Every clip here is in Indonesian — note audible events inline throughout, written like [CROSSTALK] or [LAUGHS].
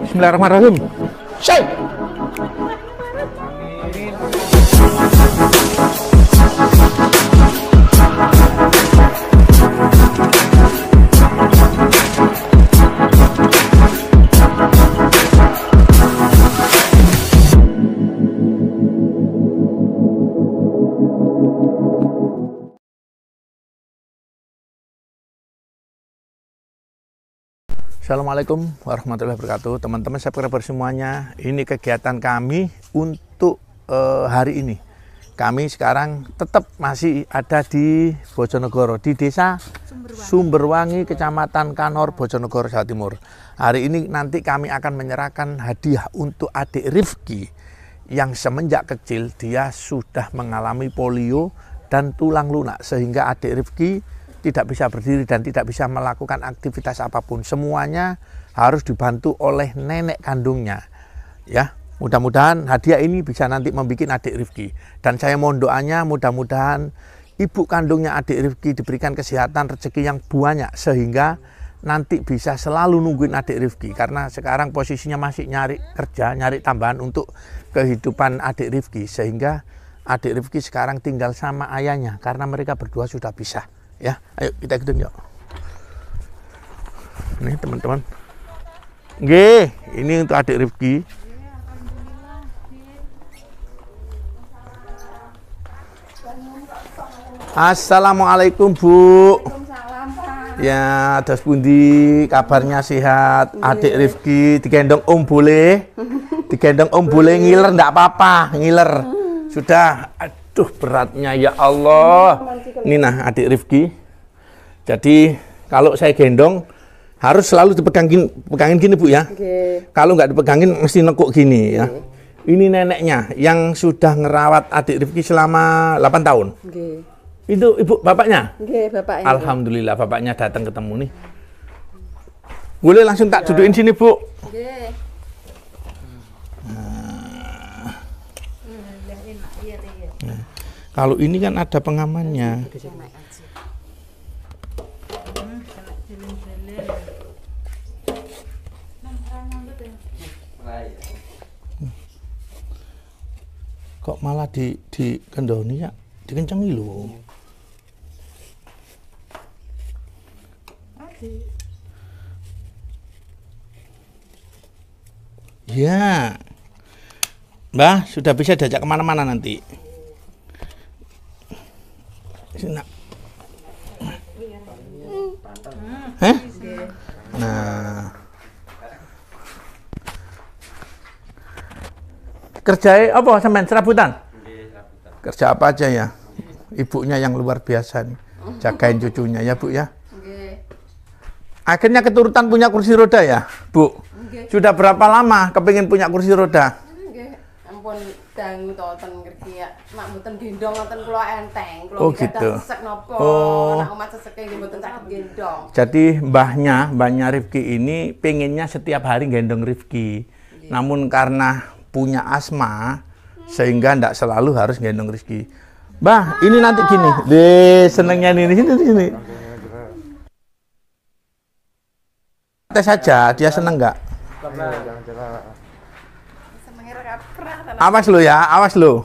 Bismillahirrahmanirrahim. Syai. Assalamualaikum warahmatullahi wabarakatuh Teman-teman saya subscriber semuanya Ini kegiatan kami untuk uh, hari ini Kami sekarang tetap masih ada di Bojonegoro Di desa Sumberwangi, Sumberwangi Kecamatan Kanor, Bojonegoro, Jawa Timur Hari ini nanti kami akan menyerahkan hadiah untuk adik Rifki Yang semenjak kecil dia sudah mengalami polio dan tulang lunak Sehingga adik Rifki tidak bisa berdiri dan tidak bisa melakukan aktivitas apapun. Semuanya harus dibantu oleh nenek kandungnya. Ya, mudah-mudahan hadiah ini bisa nanti membuat adik Rifki. Dan saya mohon doanya mudah-mudahan ibu kandungnya adik Rifki diberikan kesehatan rezeki yang banyak sehingga nanti bisa selalu nungguin adik Rifki karena sekarang posisinya masih nyari kerja, nyari tambahan untuk kehidupan adik Rifki sehingga adik Rifki sekarang tinggal sama ayahnya karena mereka berdua sudah pisah ya ayo kita ikutin yuk ini teman-teman G ini untuk adik Rifki Assalamualaikum Bu Ya, terus pundi kabarnya sehat. Adik Rifki digendong Om boleh. [LAUGHS] Digendong Om boleh ngiler ndak apa-apa, ngiler. Hmm. Sudah Tuh beratnya ya Allah. Ini nah adik Rifki. Jadi kalau saya gendong harus selalu dipegangin pegangin gini Bu ya. Okay. Kalau nggak dipegangin mesti nekuk gini okay. ya. Ini neneknya yang sudah ngerawat adik Rifki selama 8 tahun. Okay. Itu ibu bapaknya? Okay, bapaknya. Alhamdulillah bapaknya datang ketemu nih. Boleh langsung tak dudukin sini Bu. Okay. Kalau ini kan ada pengamannya. Kok malah di di kendoni ya? Dikencengi loh. Ya. Mbah, sudah bisa diajak kemana-mana nanti. Sini nak. Eh? Nah. Kerjai apa semen serabutan? Kerja apa aja ya? Ibunya yang luar biasa nih. Jagain cucunya ya, Bu ya. Akhirnya keturutan punya kursi roda ya, Bu? Sudah berapa lama kepingin punya kursi roda? Ampun dangu to ten ngerti ya mak mboten gendong wonten kula enteng kula oh, gitu. sesek nopo, oh. nek omat seseke nggih mboten saged gendong jadi mbahnya mbahnya Rifki ini pinginnya setiap hari gendong Rifki yeah. namun karena punya asma sehingga ndak selalu harus gendong Rifki Bah, ini nanti gini. Deh, ah. senengnya ini sini sini. Tes saja, dia seneng nggak? Iya, Awas lu ya, awas lu.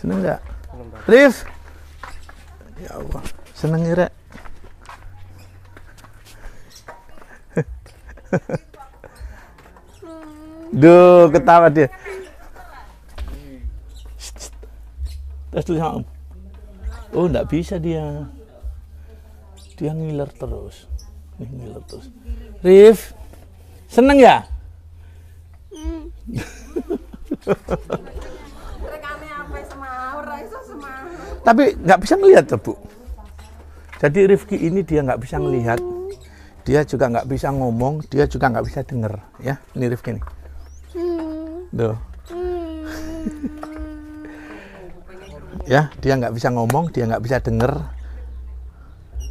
Seneng gak? Rif. Ya Allah, seneng ngira. Duh, ketawa dia. Tes tuh ya, Oh, enggak bisa dia. Dia ngiler terus ini Rif seneng ya tapi nggak bisa ngelihat tuh bu jadi Rifki ini dia nggak bisa ngelihat dia juga nggak bisa ngomong dia juga nggak bisa denger ya ini Rifki nih hmm. Duh. Hmm. ya dia nggak bisa ngomong dia nggak bisa denger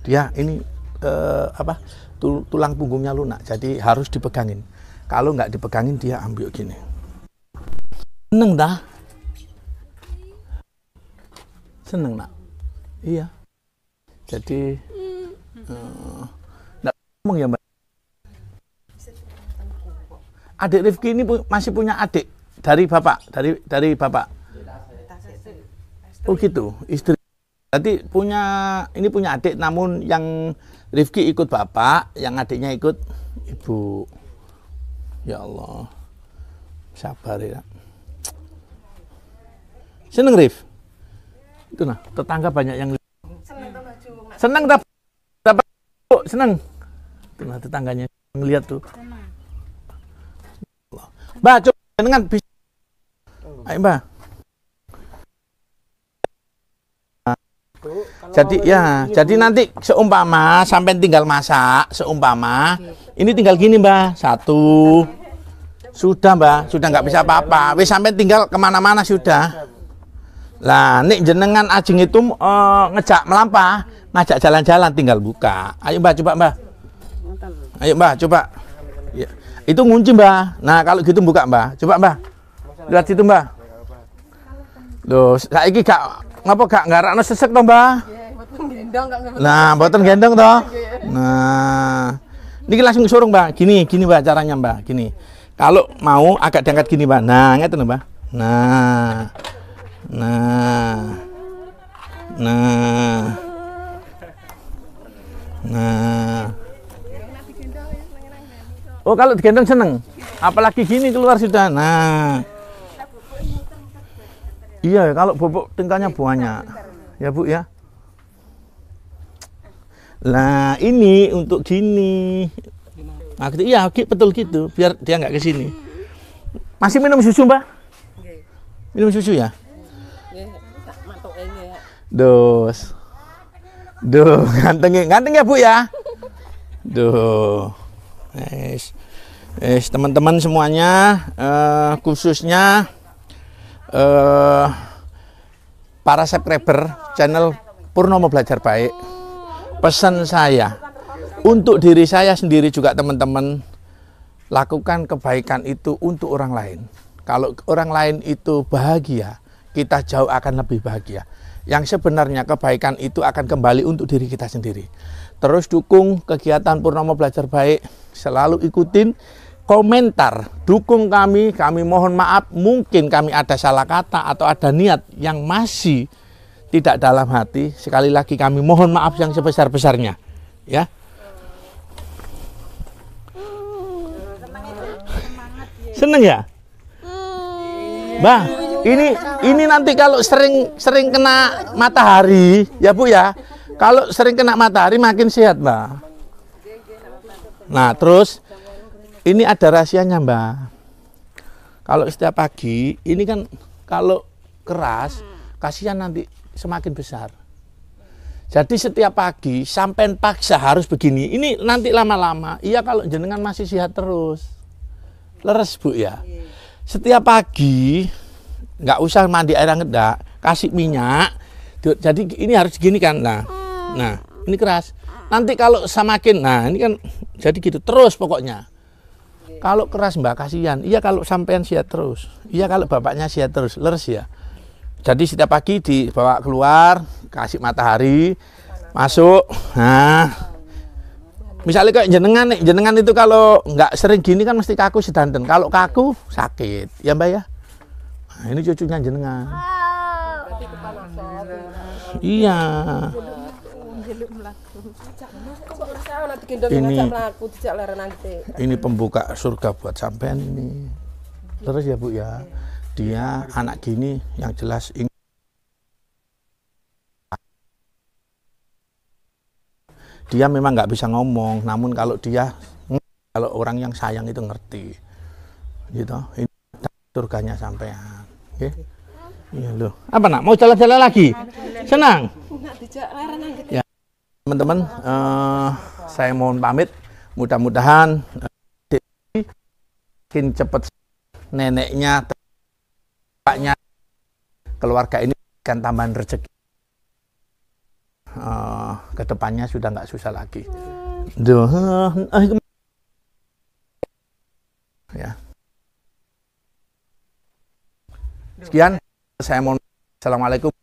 dia ini uh, apa tulang punggungnya lunak jadi harus dipegangin kalau nggak dipegangin dia ambil gini seneng dah seneng nak iya jadi eh, nggak uh, ngomong ya mbak adik Rifki ini pu masih punya adik dari bapak dari dari bapak oh gitu istri berarti punya ini punya adik namun yang Rifki ikut bapak, yang adiknya ikut ibu. Ya Allah. Sabar ya. Seneng Rif? Itu nah, tetangga banyak yang seneng tapi dapat seneng. Itu nah tetangganya ngeliat tuh. Mbak, coba dengan bisa. Ayo, Mbak. Gitu. jadi ya, ini, gitu. jadi nanti seumpama sampai tinggal masak, seumpama ini tinggal gini Mbah, satu sudah Mbah, sudah nggak bisa apa-apa. Wis sampai tinggal kemana-mana sudah. Lah, nih jenengan ajeng itu uh, ngejak melampah, ngajak jalan-jalan tinggal buka. Ayo Mbah coba Mbah. Ayo Mbah coba. Ya. Itu ngunci Mbah. Nah, kalau gitu buka Mbah. Coba Mbah. Lihat itu Mbah. Loh, ini gak ngapa gak no sesek to, mbak? Nah, buatan gendong toh. Nah. ini langsung disuruh Mbak. Gini, gini Mbak caranya Mbak. Gini. Kalau mau agak diangkat gini Mbak. Nah, ngerti Mbak. Nah. Nah. Nah. Nah. Oh, kalau digendong seneng. Apalagi gini keluar sudah. Nah. Iya, kalau bobok tingkahnya iya, banyak. Ya, Bu ya. Nah, ini untuk gini. Nah, gitu, iya, gitu, betul gitu. Biar dia nggak ke sini. Masih minum susu, Mbak? Minum susu ya? ya. Dos. Duh, [LAUGHS] ganteng, ganteng ya, Bu ya? Duh. es, es, teman-teman semuanya, uh, khususnya uh, para subscriber channel Purnomo Belajar Baik pesan saya untuk diri saya sendiri juga teman-teman lakukan kebaikan itu untuk orang lain kalau orang lain itu bahagia kita jauh akan lebih bahagia yang sebenarnya kebaikan itu akan kembali untuk diri kita sendiri. Terus dukung kegiatan Purnomo Belajar Baik, selalu ikutin komentar, dukung kami, kami mohon maaf, mungkin kami ada salah kata atau ada niat yang masih tidak dalam hati. Sekali lagi kami mohon maaf yang sebesar-besarnya. Ya. Seneng ya? Bah, ini ini nanti kalau sering sering kena matahari, ya Bu ya. Kalau sering kena matahari makin sehat, Mbak. Nah, terus ini ada rahasianya Mbak. Kalau setiap pagi, ini kan kalau keras, hmm. kasihan nanti semakin besar. Jadi setiap pagi sampai paksa harus begini. Ini nanti lama-lama, iya kalau jenengan masih sehat terus. Leres bu ya. Iya. Setiap pagi nggak usah mandi air hangat dak, kasih minyak. Jadi ini harus gini kan, nah, hmm. nah ini keras. Nanti kalau semakin, nah ini kan jadi gitu terus pokoknya. Kalau keras mbak kasihan, iya kalau sampean siat terus, iya kalau bapaknya siat terus, lers ya. Jadi setiap pagi dibawa keluar, kasih matahari, masuk. Nah, misalnya kayak jenengan nih, jenengan itu kalau nggak sering gini kan mesti kaku sedanten. Kalau kaku sakit, ya mbak ya. Nah, ini cucunya jenengan. Iya. Ini Ini pembuka surga buat sampean ini. Terus ya Bu ya. Dia anak gini yang jelas ingin dia memang nggak bisa ngomong namun kalau dia kalau orang yang sayang itu ngerti gitu ini surganya sampean okay? iya loh apa nak mau jalan-jalan lagi senang ya teman-teman uh, saya mohon pamit mudah-mudahan uh, makin cepat neneknya bapaknya keluarga ini kan tambahan rezeki uh, eh, kedepannya sudah nggak susah lagi ya sekian saya mohon assalamualaikum